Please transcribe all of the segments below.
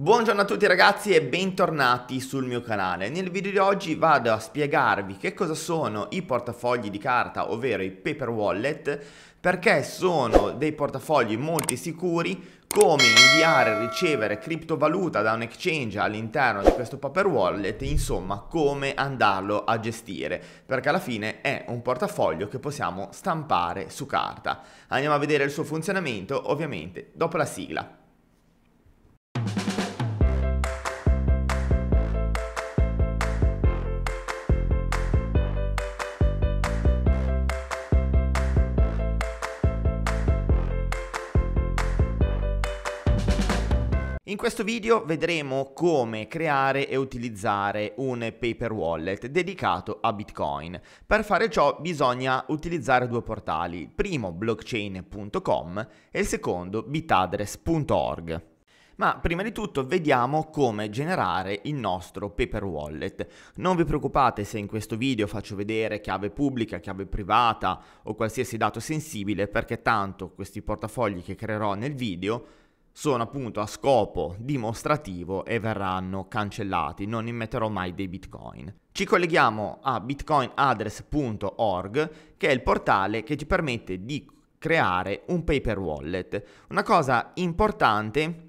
Buongiorno a tutti ragazzi e bentornati sul mio canale. Nel video di oggi vado a spiegarvi che cosa sono i portafogli di carta, ovvero i paper wallet, perché sono dei portafogli molto sicuri, come inviare e ricevere criptovaluta da un exchange all'interno di questo paper wallet, insomma come andarlo a gestire, perché alla fine è un portafoglio che possiamo stampare su carta. Andiamo a vedere il suo funzionamento ovviamente dopo la sigla. In questo video vedremo come creare e utilizzare un paper wallet dedicato a Bitcoin. Per fare ciò bisogna utilizzare due portali, il primo blockchain.com e il secondo bitadress.org. Ma prima di tutto vediamo come generare il nostro paper wallet. Non vi preoccupate se in questo video faccio vedere chiave pubblica, chiave privata o qualsiasi dato sensibile perché tanto questi portafogli che creerò nel video sono appunto a scopo dimostrativo e verranno cancellati, non immetterò mai dei bitcoin. Ci colleghiamo a bitcoinaddress.org che è il portale che ci permette di creare un paper wallet. Una cosa importante,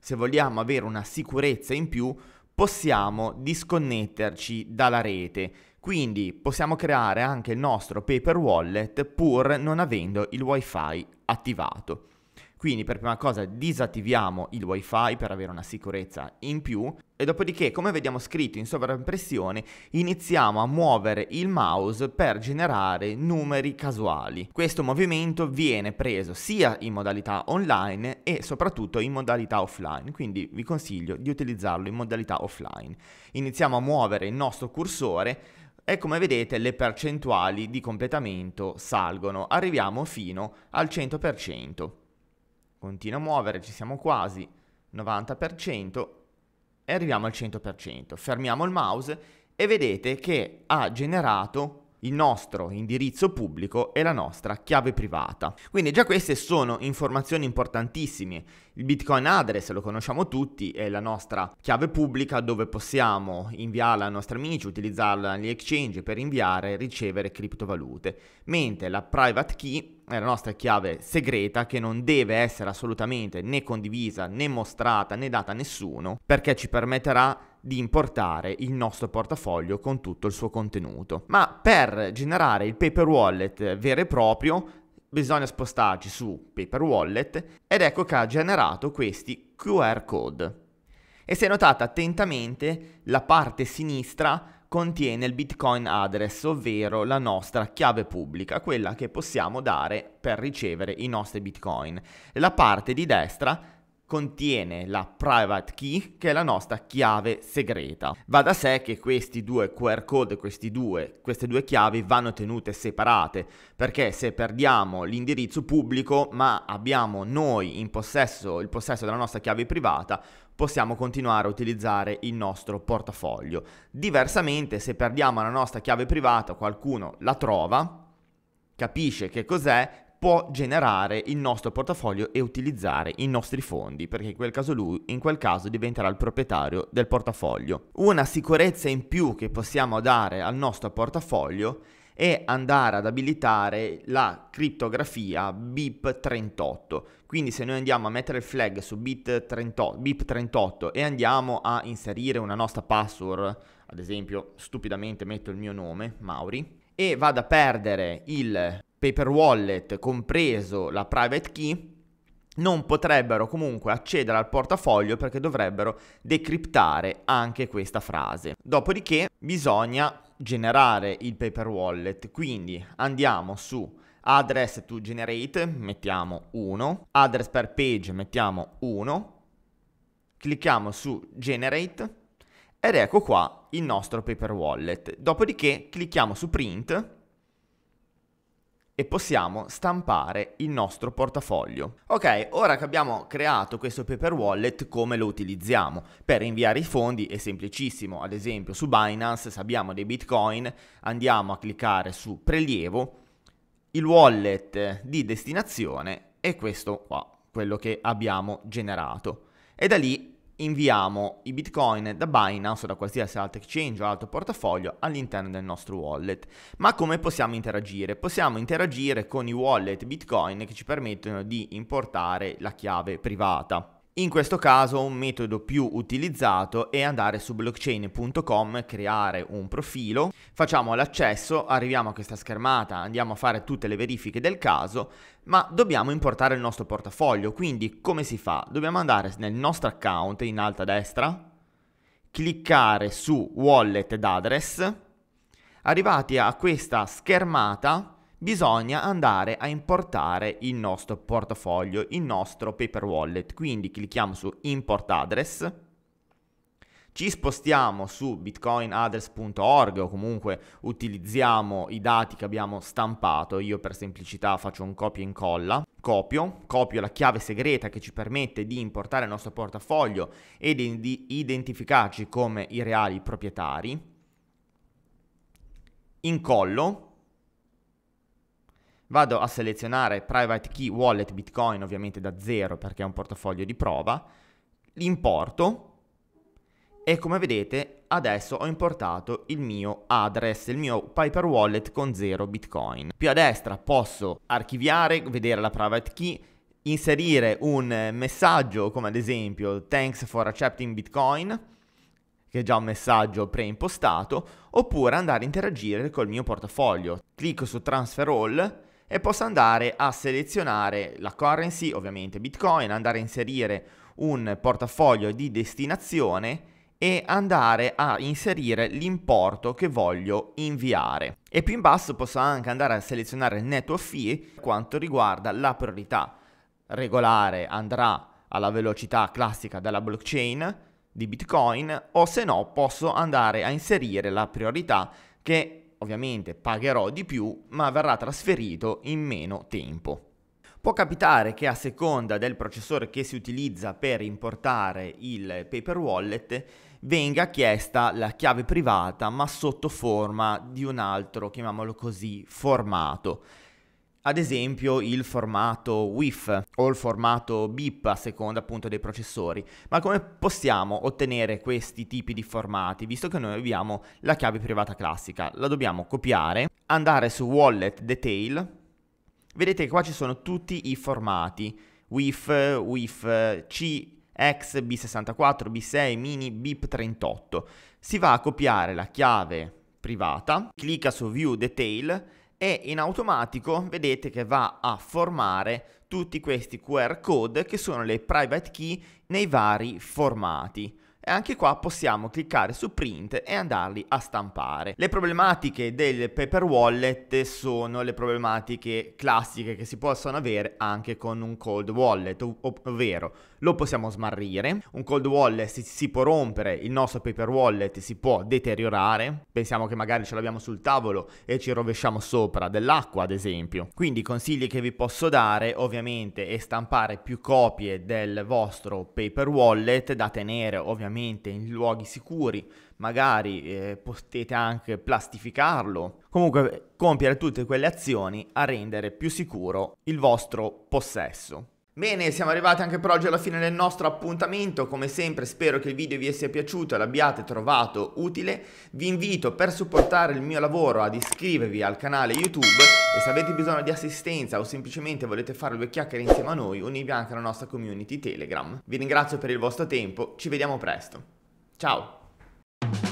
se vogliamo avere una sicurezza in più, possiamo disconnetterci dalla rete. Quindi possiamo creare anche il nostro paper wallet pur non avendo il wifi attivato. Quindi per prima cosa disattiviamo il wifi per avere una sicurezza in più e dopodiché come vediamo scritto in sovraimpressione iniziamo a muovere il mouse per generare numeri casuali. Questo movimento viene preso sia in modalità online e soprattutto in modalità offline, quindi vi consiglio di utilizzarlo in modalità offline. Iniziamo a muovere il nostro cursore e come vedete le percentuali di completamento salgono, arriviamo fino al 100%. Continua a muovere, ci siamo quasi, 90% e arriviamo al 100%. Fermiamo il mouse e vedete che ha generato il nostro indirizzo pubblico e la nostra chiave privata. Quindi già queste sono informazioni importantissime. Il Bitcoin address lo conosciamo tutti, è la nostra chiave pubblica dove possiamo inviarla ai nostri amici, utilizzarla negli exchange per inviare e ricevere criptovalute, mentre la private key è la nostra chiave segreta che non deve essere assolutamente né condivisa né mostrata né data a nessuno perché ci permetterà di importare il nostro portafoglio con tutto il suo contenuto. Ma per generare il paper wallet vero e proprio bisogna spostarci su paper wallet ed ecco che ha generato questi QR code. E se notate attentamente la parte sinistra contiene il Bitcoin address, ovvero la nostra chiave pubblica, quella che possiamo dare per ricevere i nostri Bitcoin. La parte di destra contiene la private key che è la nostra chiave segreta. Va da sé che questi due QR code, due, queste due chiavi vanno tenute separate perché se perdiamo l'indirizzo pubblico ma abbiamo noi in possesso il possesso della nostra chiave privata possiamo continuare a utilizzare il nostro portafoglio. Diversamente se perdiamo la nostra chiave privata qualcuno la trova capisce che cos'è, può generare il nostro portafoglio e utilizzare i nostri fondi, perché in quel caso lui in quel caso diventerà il proprietario del portafoglio. Una sicurezza in più che possiamo dare al nostro portafoglio è andare ad abilitare la criptografia BIP38. Quindi se noi andiamo a mettere il flag su BIP38, BIP38 e andiamo a inserire una nostra password, ad esempio stupidamente metto il mio nome, Mauri, e vado a perdere il Paper Wallet, compreso la private key, non potrebbero comunque accedere al portafoglio perché dovrebbero decriptare anche questa frase. Dopodiché bisogna generare il paper wallet, quindi andiamo su address to generate, mettiamo 1, address per page mettiamo 1, clicchiamo su generate ed ecco qua il nostro paper wallet. Dopodiché clicchiamo su print e possiamo stampare il nostro portafoglio. Ok, ora che abbiamo creato questo paper wallet, come lo utilizziamo? Per inviare i fondi è semplicissimo, ad esempio su Binance se abbiamo dei bitcoin andiamo a cliccare su prelievo, il wallet di destinazione e questo qua, quello che abbiamo generato. E da lì inviamo i bitcoin da Binance o da qualsiasi altro exchange o altro portafoglio all'interno del nostro wallet. Ma come possiamo interagire? Possiamo interagire con i wallet bitcoin che ci permettono di importare la chiave privata. In questo caso un metodo più utilizzato è andare su blockchain.com, creare un profilo, facciamo l'accesso, arriviamo a questa schermata, andiamo a fare tutte le verifiche del caso, ma dobbiamo importare il nostro portafoglio, quindi come si fa? Dobbiamo andare nel nostro account in alto a destra, cliccare su wallet d'address, arrivati a questa schermata bisogna andare a importare il nostro portafoglio, il nostro paper wallet. Quindi clicchiamo su import address, ci spostiamo su bitcoinaddress.org o comunque utilizziamo i dati che abbiamo stampato, io per semplicità faccio un copia e incolla, copio, copio la chiave segreta che ci permette di importare il nostro portafoglio e di identificarci come i reali proprietari, incollo, Vado a selezionare private key wallet Bitcoin, ovviamente da zero perché è un portafoglio di prova, l'importo e come vedete adesso ho importato il mio address, il mio Piper Wallet con zero Bitcoin. Più a destra posso archiviare, vedere la private key, inserire un messaggio come ad esempio thanks for accepting Bitcoin che è già un messaggio preimpostato, oppure andare a interagire col mio portafoglio. Clicco su Transfer All e possa andare a selezionare la currency, ovviamente Bitcoin, andare a inserire un portafoglio di destinazione e andare a inserire l'importo che voglio inviare. E più in basso posso anche andare a selezionare il network fee quanto riguarda la priorità regolare andrà alla velocità classica della blockchain di Bitcoin o se no posso andare a inserire la priorità che ovviamente pagherò di più, ma verrà trasferito in meno tempo. Può capitare che a seconda del processore che si utilizza per importare il paper wallet venga chiesta la chiave privata ma sotto forma di un altro, chiamiamolo così, formato ad esempio il formato WIF o il formato BIP a seconda appunto dei processori. Ma come possiamo ottenere questi tipi di formati, visto che noi abbiamo la chiave privata classica? La dobbiamo copiare, andare su Wallet Detail, vedete che qua ci sono tutti i formati, WIF, WIF C, X, B64, B6, Mini, BIP38. Si va a copiare la chiave privata, clicca su View Detail e in automatico vedete che va a formare tutti questi QR code che sono le private key nei vari formati. E anche qua possiamo cliccare su print e andarli a stampare. Le problematiche del paper wallet sono le problematiche classiche che si possono avere anche con un cold wallet, ovvero lo possiamo smarrire, un cold wallet si, si, può rompere, il nostro paper wallet si può deteriorare, pensiamo che magari ce l'abbiamo sul tavolo e ci rovesciamo sopra dell'acqua ad esempio. Quindi i consigli che vi posso dare ovviamente è stampare più copie del vostro paper wallet da tenere ovviamente sicuramente in luoghi sicuri, magari eh, potete anche plastificarlo, comunque compiere tutte quelle azioni a rendere più sicuro il vostro possesso. Bene, siamo arrivati anche per oggi alla fine del nostro appuntamento, come sempre spero che il video vi sia piaciuto e l'abbiate trovato utile, vi invito per supportare il mio lavoro ad iscrivervi al canale YouTube e se avete bisogno di assistenza o semplicemente volete fare due chiacchiere insieme a noi univi anche alla nostra community Telegram. Vi ringrazio per il vostro tempo, ci vediamo presto. Ciao!